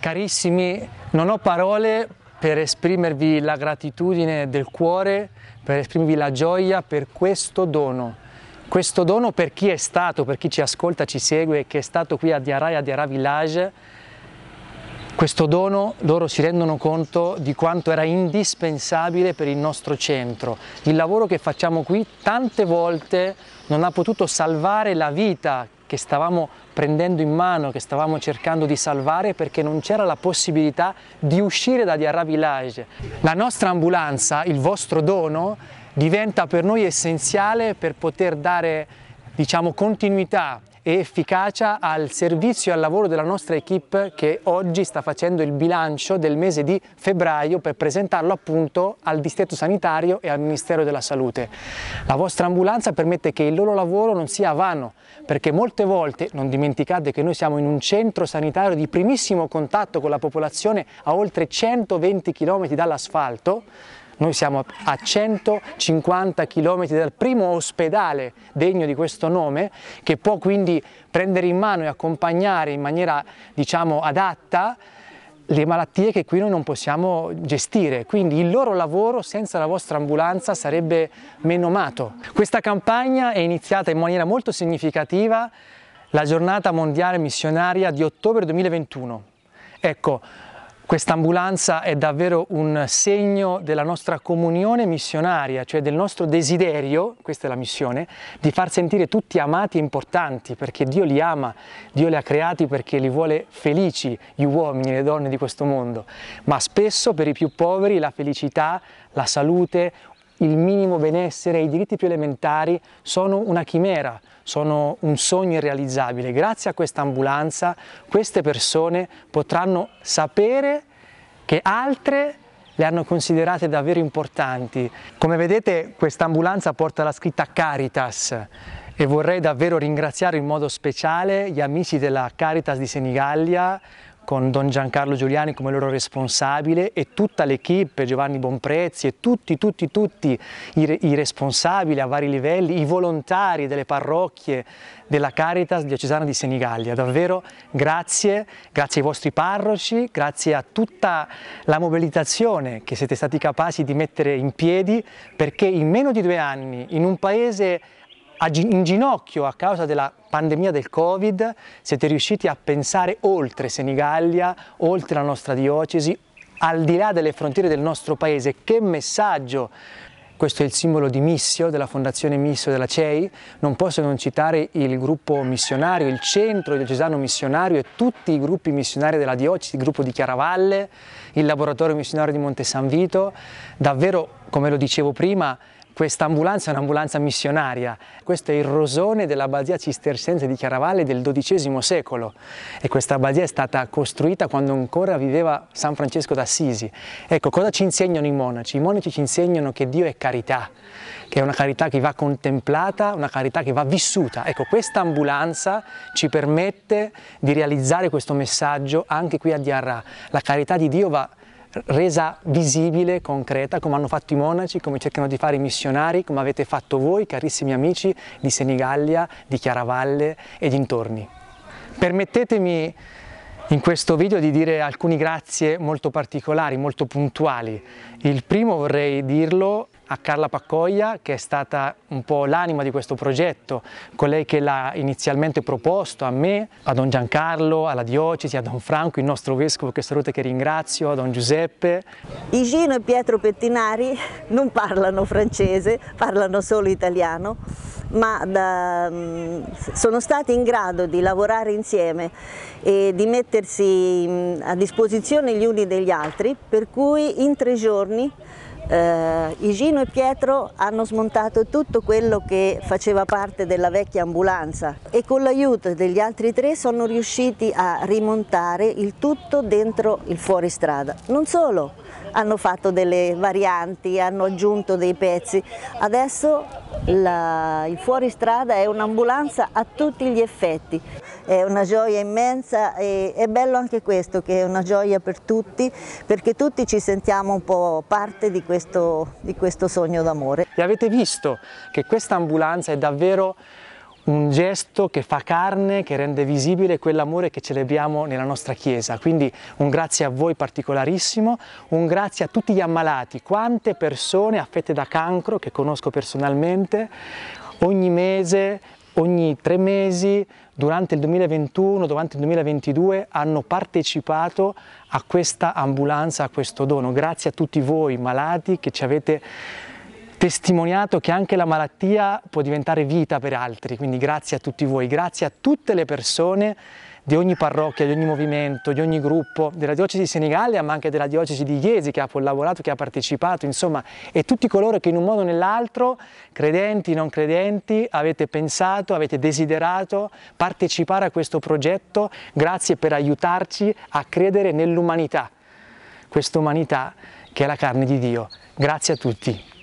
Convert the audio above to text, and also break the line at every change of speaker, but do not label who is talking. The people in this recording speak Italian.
Carissimi, non ho parole per esprimervi la gratitudine del cuore, per esprimervi la gioia per questo dono. Questo dono per chi è stato, per chi ci ascolta, ci segue, che è stato qui a Diarà e a Diarà Village, questo dono loro si rendono conto di quanto era indispensabile per il nostro centro. Il lavoro che facciamo qui tante volte non ha potuto salvare la vita che stavamo prendendo in mano, che stavamo cercando di salvare perché non c'era la possibilità di uscire da Diarra Village. La nostra ambulanza, il vostro dono, diventa per noi essenziale per poter dare diciamo, continuità e efficacia al servizio e al lavoro della nostra equip che oggi sta facendo il bilancio del mese di febbraio per presentarlo appunto al distretto sanitario e al Ministero della Salute. La vostra ambulanza permette che il loro lavoro non sia vano perché molte volte, non dimenticate che noi siamo in un centro sanitario di primissimo contatto con la popolazione a oltre 120 km dall'asfalto, noi siamo a 150 km dal primo ospedale degno di questo nome che può quindi prendere in mano e accompagnare in maniera diciamo adatta le malattie che qui noi non possiamo gestire, quindi il loro lavoro senza la vostra ambulanza sarebbe menomato. Questa campagna è iniziata in maniera molto significativa la giornata mondiale missionaria di ottobre 2021. Ecco, questa ambulanza è davvero un segno della nostra comunione missionaria, cioè del nostro desiderio, questa è la missione, di far sentire tutti amati e importanti, perché Dio li ama, Dio li ha creati perché li vuole felici, gli uomini e le donne di questo mondo. Ma spesso per i più poveri la felicità, la salute, il minimo benessere e i diritti più elementari sono una chimera, sono un sogno irrealizzabile. Grazie a questa ambulanza queste persone potranno sapere che altre le hanno considerate davvero importanti. Come vedete questa ambulanza porta la scritta Caritas e vorrei davvero ringraziare in modo speciale gli amici della Caritas di Senigallia con Don Giancarlo Giuliani come loro responsabile e tutta l'equipe, Giovanni Bonprezzi e tutti, tutti, tutti i, i, responsabili a vari livelli, i volontari delle parrocchie della Caritas diocesana di Senigallia. Davvero grazie, grazie ai vostri parroci, grazie a tutta la mobilitazione che siete stati capaci di mettere in piedi perché in meno di due anni, in un paese in ginocchio a causa della pandemia del Covid, siete riusciti a pensare oltre Senigallia, oltre la nostra diocesi, al di là delle frontiere del nostro paese. Che messaggio! Questo è il simbolo di Missio, della Fondazione Missio della CEI. Non posso non citare il gruppo missionario, il centro diocesano missionario e tutti i gruppi missionari della diocesi, il gruppo di Chiaravalle, il laboratorio missionario di Monte San Vito. Davvero, come lo dicevo prima, questa ambulanza è un'ambulanza missionaria, questo è il rosone dell'abbazia cistercense di Chiaravalle del XII secolo e questa abbazia è stata costruita quando ancora viveva San Francesco d'Assisi. Ecco, cosa ci insegnano i monaci? I monaci ci insegnano che Dio è carità, che è una carità che va contemplata, una carità che va vissuta. Ecco, questa ambulanza ci permette di realizzare questo messaggio anche qui a Diarra. La carità di Dio va resa visibile, concreta, come hanno fatto i monaci, come cercano di fare i missionari, come avete fatto voi, carissimi amici di Senigallia, di Chiaravalle e dintorni. Permettetemi in questo video di dire alcuni grazie molto particolari, molto puntuali. Il primo vorrei dirlo a Carla Paccoglia che è stata un po' l'anima di questo progetto, colei che l'ha inizialmente proposto a me, a Don Giancarlo, alla diocesi, a Don Franco, il nostro
vescovo che saluto e che ringrazio, a Don Giuseppe. Igino e Pietro Pettinari non parlano francese, parlano solo italiano, ma da, ehm, sono stati in grado di lavorare insieme e di mettersi a disposizione gli uni degli altri, per cui in tre giorni eh, Igino e Pietro hanno smontato tutto quello che faceva parte della vecchia ambulanza e con l'aiuto degli altri tre sono riusciti a rimontare il tutto dentro il fuoristrada. Non solo, hanno fatto delle varianti, hanno aggiunto dei pezzi. Adesso la, il fuoristrada è un'ambulanza a tutti gli effetti è una gioia immensa e è bello anche questo che è una gioia per tutti perché tutti ci sentiamo un po' parte di questo, di questo sogno d'amore. E
avete visto che questa ambulanza è davvero un gesto che fa carne, che rende visibile quell'amore che celebriamo nella nostra Chiesa. Quindi un grazie a voi particolarissimo, un grazie a tutti gli ammalati, quante persone affette da cancro che conosco personalmente, ogni mese ogni tre mesi durante il 2021, durante il 2022 hanno partecipato a questa ambulanza, a questo dono. Grazie a tutti voi malati che ci avete testimoniato che anche la malattia può diventare vita per altri, quindi grazie a tutti voi, grazie a tutte le persone di ogni parrocchia, di ogni movimento, di ogni gruppo, della diocesi di Senigallia ma anche della diocesi di Iesi che ha collaborato, che ha partecipato, insomma, e tutti coloro che in un modo o nell'altro, credenti, non credenti, avete pensato, avete desiderato partecipare a questo progetto, grazie per aiutarci a credere nell'umanità, questa umanità che è la carne di Dio. Grazie a tutti.